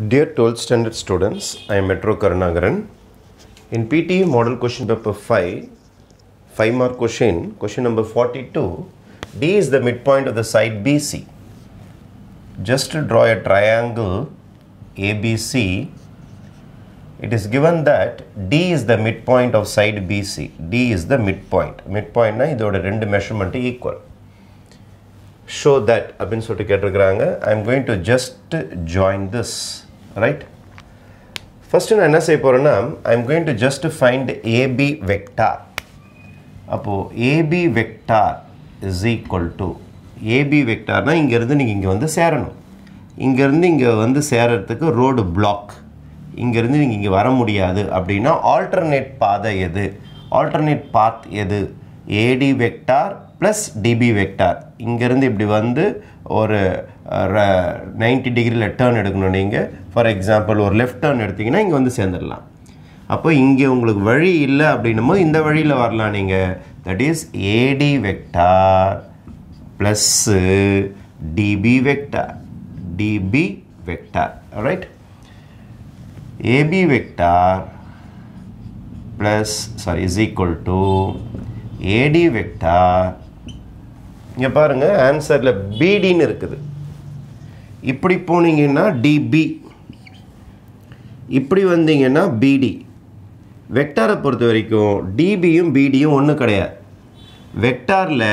Dear 12th standard students, I am Metro Karanagaran. In PTE model question paper 5, 5 mark question, question number 42, D is the midpoint of the side BC. Just to draw a triangle ABC, it is given that D is the midpoint of side BC. D is the midpoint. Midpoint na idoda rendu measurement equal. Show that அப்படின்னு சொல்லிட்டு கேட்டிருக்கிறாங்க I am going to just join this right first நான் என்ன செய்ய போகிறேன்னா I am going to just find AB vector அப்போது AB vector is equal to AB வெக்டார்னால் இங்கேருந்து நீங்கள் இங்கே வந்து சேரணும் இங்கேருந்து இங்கே வந்து சேரத்துக்கு ரோடு பிளாக் இங்கேருந்து நீங்கள் இங்கே வர முடியாது அப்படின்னா ஆல்டர்னேட் பாதை எது ஆல்டர்னேட் பாத் எது AD vector plus DB vector இங்கேருந்து இப்படி வந்து ஒரு 90 டிகிரியில் turn எடுக்கணும் நீங்கள் ஃபார் எக்ஸாம்பிள் ஒரு லெஃப்ட் turn எடுத்திங்கன்னா இங்கே வந்து சேர்ந்துடலாம் அப்போ இங்கே உங்களுக்கு வழி இல்லை அப்படின்னுமோ இந்த வழியில் வரலாம் நீங்கள் that is AD vector plus DB vector DB vector right AB vector plus sorry is equal to AD vector இங்கே பாருங்கள் ஆன்சரில் பிடின்னு இருக்குது இப்படி போனீங்கன்னா டிபி இப்படி வந்தீங்கன்னா பிடி வெக்டாரை பொறுத்த வரைக்கும் டிபியும் பிடியும் ஒன்றும் கிடையாது வெக்டாரில்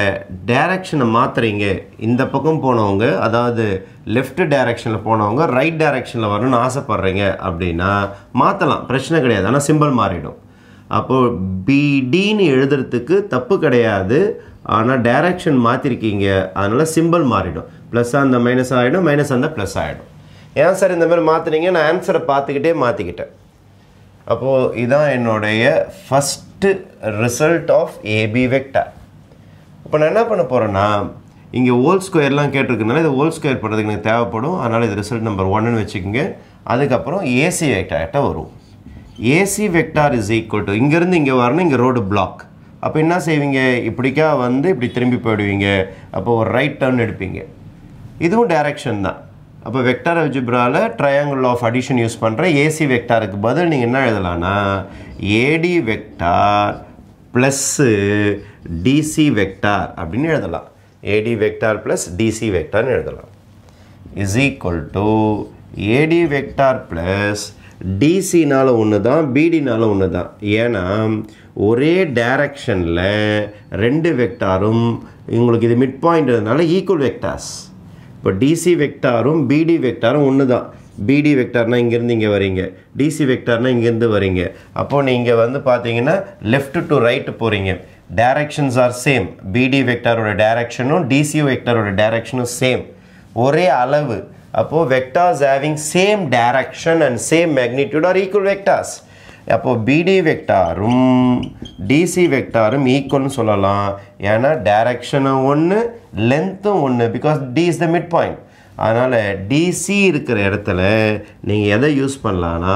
டேரக்ஷனை மாற்றுறீங்க இந்த பக்கம் போனவங்க அதாவது லெஃப்ட் டேரெக்ஷனில் போனவங்க ரைட் டேரெக்ஷனில் வரணும்னு ஆசைப்பட்றீங்க அப்படின்னா மாற்றலாம் பிரச்சனை கிடையாது ஆனால் சிம்பிள் மாறிடும் அப்போது பிடின்னு எழுதுறதுக்கு தப்பு கிடையாது ஆனால் டைரக்ஷன் மாற்றிருக்கீங்க அதனால் சிம்பிள் மாறிடும் ப்ளஸ்ஸாக அந்த மைனஸ் ஆகிடும் மைனஸ் அந்த ப்ளஸ் ஆகிடும் ஏன் சார் இந்த மாதிரி மாற்றுறீங்க நான் ஆன்சரை பார்த்துக்கிட்டே மாற்றிக்கிட்டேன் அப்போது இதுதான் என்னுடைய first result of AB vector இப்போ நான் என்ன பண்ண போகிறேன்னா இங்கே ஓல் ஸ்கொயர்லாம் கேட்டிருக்கனால இது ஓல் ஸ்கொயர் பண்ணுறதுக்கு எனக்கு தேவைப்படும் அதனால் இது ரிசல்ட் நம்பர் ஒன்னுன்னு வச்சுக்கோங்க அதுக்கப்புறம் ஏசி வெக்டார்கிட்ட வரும் AC vector is equal to இங்கேருந்து இங்கே வரணும் இங்கே ரோடு பிளாக் அப்போ என்ன செய்வீங்க இப்படிக்கா வந்து இப்படி திரும்பி போயிடுவீங்க அப்போ ஒரு ரைட் டர்ன் எடுப்பீங்க இதுவும் டைரக்ஷன் தான் அப்போ வெக்டார் அல்ஜிப்ராவில் ட்ரையாங்கிள் ஆஃப் அடிஷன் யூஸ் பண்ணுறேன் ஏசி வெக்டாருக்கு பதில் நீங்கள் என்ன எழுதலான்னா AD vector plus DC vector அப்படின்னு எழுதலாம் ஏடி வெக்டார் ப்ளஸ் டிசி வெக்டார்னு எழுதலாம் is equal to AD vector plus டிசினால ஒன்று தான் பிடினால ஒன்று தான் ஏன்னா ஒரே டைரக்ஷனில் ரெண்டு வெக்டாரும் உங்களுக்கு இது மிட் பாயிண்ட்னால ஈக்குவல் வெக்டார்ஸ் இப்போ டிசி வெக்டாரும் பிடி வெக்டாரும் ஒன்று தான் பிடி வெக்டார்னால் இங்கேருந்து இங்கே வரீங்க டிசி வெக்டார்னால் இங்கேருந்து வரீங்க அப்போது நீங்கள் வந்து பார்த்தீங்கன்னா லெஃப்ட் டு ரைட்டு போகிறீங்க டைரக்ஷன்ஸ் ஆர் சேம் பிடி வெக்டாரோட டைரக்ஷனும் டிசி வெக்டாரோட டைரக்ஷனும் சேம் ஒரே அளவு அப்போது vectors having same direction and same magnitude are equal vectors அப்போது பிடி வெக்டாரும் டிசி வெக்டாரும் ஈக்குவல்னு சொல்லலாம் ஏன்னா டைரக்ஷனும் ஒன்று லென்த்தும் ஒன்று because D is the mid point அதனால் டிசி இருக்கிற இடத்துல நீங்கள் எதை யூஸ் பண்ணலான்னா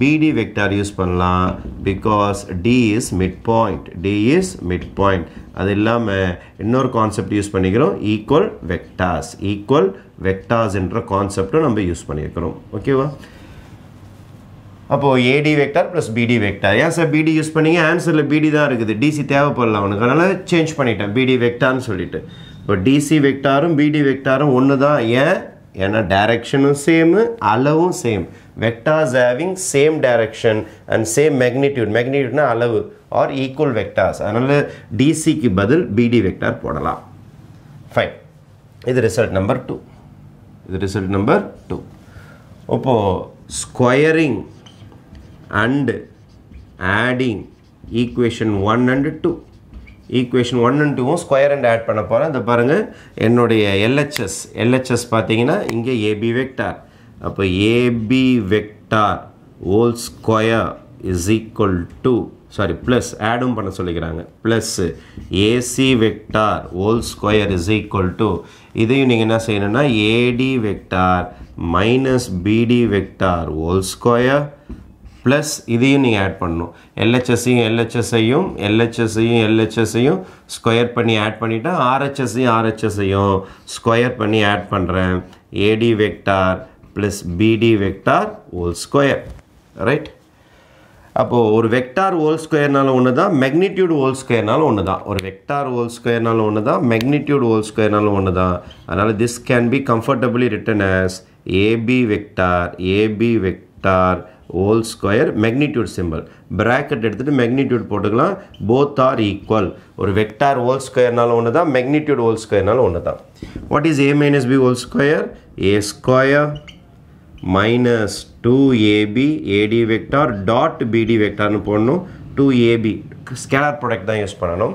பிடி வெக்டார் யூஸ் பண்ணலாம் because D is mid point D is mid point அது இல்லாமல் இன்னொரு கான்செப்ட் யூஸ் பண்ணிக்கிறோம் ஈக்குவல் வெக்டாஸ் ஈக்குவல் வெக்டாஸ் என்ற கான்செப்டும் நம்ம யூஸ் பண்ணியிருக்கிறோம் ஓகேவா அப்போது AD vector plus BD vector ஏன் சார் பிடி யூஸ் பண்ணிங்க ஆன்சரில் பிடி தான் இருக்குது டிசி தேவைப்படல அவனுக்கு அதனால் சேஞ்ச் பண்ணிட்டேன் பிடி வெக்டார்னு சொல்லிவிட்டு இப்போ டிசி வெக்டாரும் பிடி வெக்டாரும் ஒன்று தான் ஏன் ஏன்னா டைரக்ஷனும் சேமு அளவும் same vectors having same direction and same magnitude மெக்னிடியூட்னா அளவு ஆர் ஈக்குவல் வெக்டார்ஸ் அதனால் டிசிக்கு பதில் பிடி வெக்டார் போடலாம் ஃபைன் இது ரிசல்ட் நம்பர் டூ இது ரிசல்ட் நம்பர் டூ இப்போது squaring and adding equation one and two equation one and டூவும் ஸ்கொயர் அண்ட் ஆட் பண்ண போகிறேன் அதை பாருங்கள் என்னுடைய எல்ஹெச்எஸ் எல்ஹெச்எஸ் இங்க இங்கே ஏபி வெக்டார் அப்போ AB vector square is equal to sorry sorry plus ஆடும் பண்ண சொல்லிக்கிறாங்க plus AC vector whole square is equal to இதையும் நீங்கள் என்ன செய்யணும்னா AD vector minus BD vector whole square plus இதையும் நீங்கள் ஆட் பண்ணணும் எல்ஹெச்எஸையும் எல்ஹெச்எஸையும் எல்ஹெச்எஸையும் எல்ஹெச்எஸையும் ஸ்கொயர் பண்ணி ஆட் பண்ணிவிட்டேன் ஆர்ஹெச்எஸையும் ஆர்ஹெச்எஸையும் ஸ்கொயர் பண்ணி ஆட் பண்ணுறேன் AD vector plus BD vector whole square right அப்போது ஒரு வெக்டார் ஹோல் ஸ்கொயர்னாலும் ஒன்று தான் மேக்னிடியூட் ஹோல் ஸ்கொயர்னால ஒன்று தான் ஒரு வெக்டார் ஹோல் ஸ்கொயர்னால ஒன்று தான் மேக்னிடியூட் ஹோல் ஸ்கொயர்னாலும் ஒன்று தான் அதனால் this can be comfortably written as AB vector AB vector whole square magnitude simple bracket எடுத்துகிட்டு மேக்னிடியூட் போட்டுக்கலாம் போத் ஆர் ஈக்குவல் ஒரு வெக்டார் ஹோல் ஸ்கொயர்னாலும் ஒன்று தான் மேக்னிடியூட் ஹோல் ஸ்கொயர்னாலும் ஒன்று தான் what is A minus B whole square A square minus two AB AD vector dot BD வெக்டார்னு போடணும் டூ ஏபி ஸ்கேலர் ப்ராடக்ட் தான் யூஸ் பண்ணணும்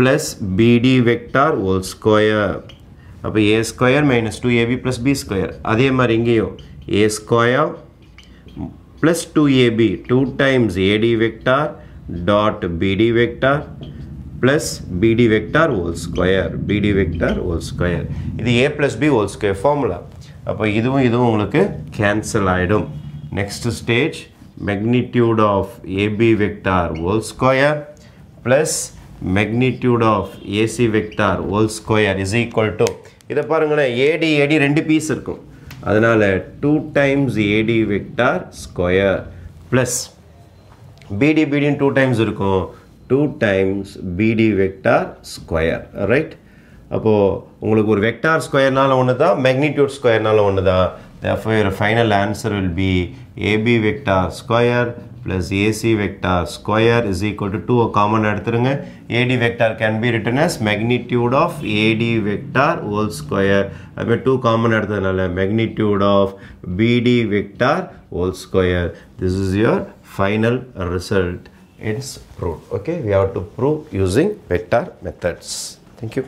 plus BD vector whole square அப்போ A square minus two AB plus B square அதே மாதிரி இங்கேயும் A square plus 2ab 2 times ad vector dot bd vector plus bd vector whole square bd vector whole square இது a plus b whole square formula அப்போ இதும் இதும் உங்களுக்கு cancel ஆயிடும் next stage magnitude of ab vector whole square plus magnitude of ac vector whole square is equal to இதைப் பாருங்களே ad ad 2 piece இருக்கும் அதனால் two times AD vector square plus BD பிடின்னு டூ டைம்ஸ் இருக்கும் two times BD vector square right அப்போது உங்களுக்கு ஒரு vector square ஒன்று தான் magnitude ஸ்கொயர்னால ஒன்று தான் Therefore, your final answer will be AB vector square plus AC vector square is equal to 2 common எடுத்திருங்க AD vector can be written as magnitude of AD vector whole square I mean, 2 common எடுத்ததுனால magnitude of BD vector whole square this is your final result it's proved okay we have to prove using vector methods thank you